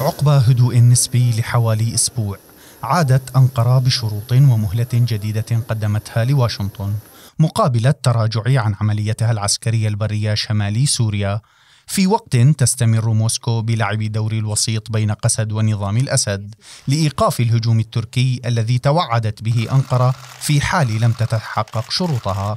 عقب هدوء نسبي لحوالي أسبوع عادت أنقرة بشروط ومهلة جديدة قدمتها لواشنطن مقابل التراجع عن عمليتها العسكرية البرية شمالي سوريا في وقت تستمر موسكو بلعب دور الوسيط بين قسد ونظام الأسد لإيقاف الهجوم التركي الذي توعدت به أنقرة في حال لم تتحقق شروطها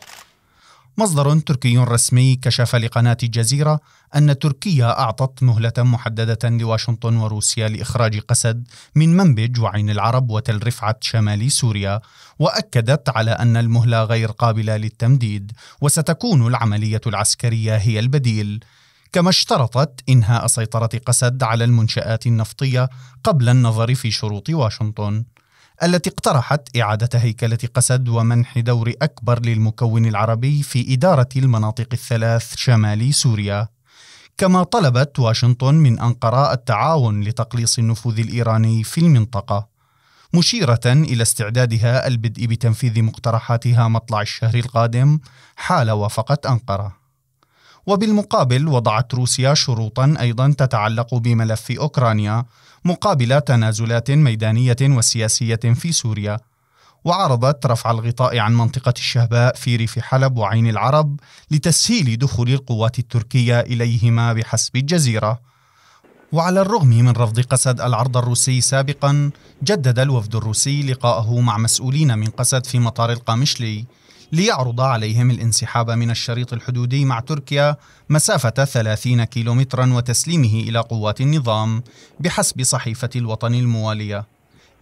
مصدر تركي رسمي كشف لقناة الجزيرة أن تركيا أعطت مهلة محددة لواشنطن وروسيا لإخراج قسد من منبج وعين العرب وتل رفعة شمال سوريا، وأكدت على أن المهلة غير قابلة للتمديد، وستكون العملية العسكرية هي البديل. كما اشترطت إنهاء سيطرة قسد على المنشآت النفطية قبل النظر في شروط واشنطن. التي اقترحت إعادة هيكلة قسد ومنح دور أكبر للمكون العربي في إدارة المناطق الثلاث شمال سوريا. كما طلبت واشنطن من أنقرة التعاون لتقليص النفوذ الإيراني في المنطقة. مشيرة إلى استعدادها البدء بتنفيذ مقترحاتها مطلع الشهر القادم حال وافقت أنقرة. وبالمقابل وضعت روسيا شروطا أيضا تتعلق بملف أوكرانيا مقابل تنازلات ميدانية وسياسية في سوريا وعرضت رفع الغطاء عن منطقة الشهباء في ريف حلب وعين العرب لتسهيل دخول القوات التركية إليهما بحسب الجزيرة. وعلى الرغم من رفض قسد العرض الروسي سابقا، جدد الوفد الروسي لقاءه مع مسؤولين من قسد في مطار القامشلي ليعرض عليهم الانسحاب من الشريط الحدودي مع تركيا مسافة 30 كيلومترا وتسليمه إلى قوات النظام بحسب صحيفة الوطن الموالية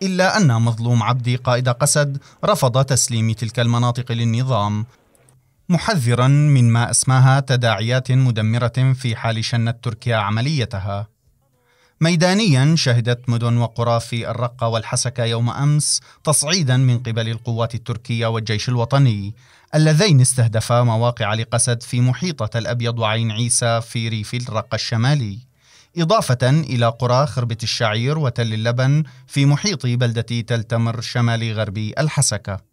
إلا أن مظلوم عبدي قائد قسد رفض تسليم تلك المناطق للنظام محذرا من ما أسماها تداعيات مدمرة في حال شنت تركيا عمليتها ميدانيا شهدت مدن وقرى في الرقة والحسكة يوم أمس تصعيدا من قبل القوات التركية والجيش الوطني اللذين استهدفا مواقع لقسد في محيطة الأبيض وعين عيسى في ريف الرقة الشمالي إضافة إلى قرى خربة الشعير وتل اللبن في محيط بلدة تل تمر شمال غربي الحسكة